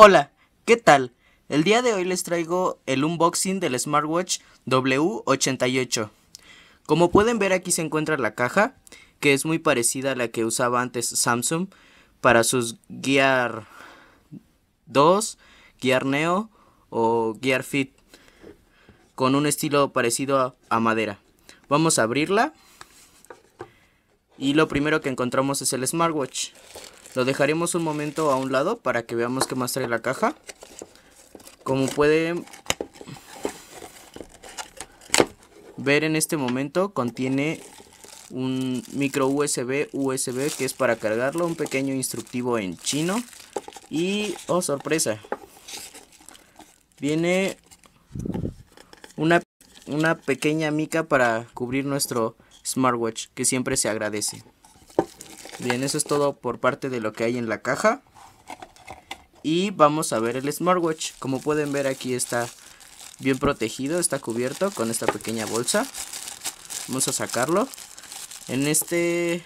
Hola, ¿qué tal? El día de hoy les traigo el unboxing del smartwatch W88. Como pueden ver aquí se encuentra la caja, que es muy parecida a la que usaba antes Samsung para sus Gear 2, Gear Neo o Gear Fit, con un estilo parecido a, madera. Vamos a abrirla y lo primero que encontramos es el smartwatch. Lo dejaremos un momento a un lado para que veamos qué más trae la caja. Como pueden ver en este momento contiene un micro USB, USB que es para cargarlo, un pequeño instructivo en chino y, oh sorpresa, viene una, una pequeña mica para cubrir nuestro smartwatch que siempre se agradece. Bien, eso es todo por parte de lo que hay en la caja. Y vamos a ver el smartwatch. Como pueden ver aquí está bien protegido, está cubierto con esta pequeña bolsa. Vamos a sacarlo. En este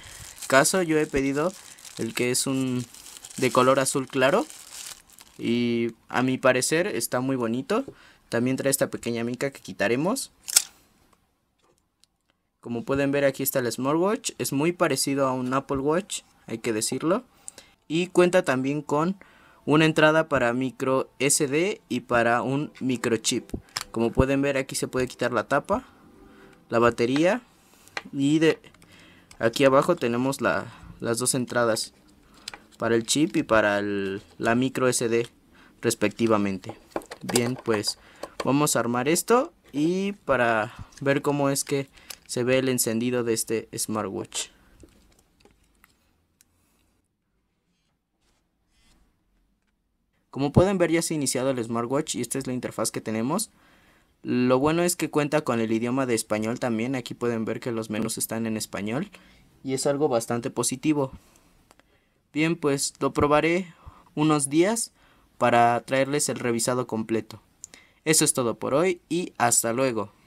caso yo he pedido el que es un de color azul claro. Y a mi parecer está muy bonito. También trae esta pequeña mica que quitaremos. Como pueden ver aquí está el smartwatch, es muy parecido a un Apple Watch, hay que decirlo. Y cuenta también con una entrada para micro SD y para un microchip. Como pueden ver aquí se puede quitar la tapa, la batería y de aquí abajo tenemos las dos entradas para el chip y para la micro SD respectivamente. Bien, pues vamos a armar esto y para ver cómo es que se ve el encendido de este smartwatch. Como pueden ver ya se ha iniciado el smartwatch y esta es la interfaz que tenemos. Lo bueno es que cuenta con el idioma de español también. Aquí pueden ver que los menús están en español y es algo bastante positivo. Bien, pues lo probaré unos días para traerles el revisado completo. Eso es todo por hoy y hasta luego.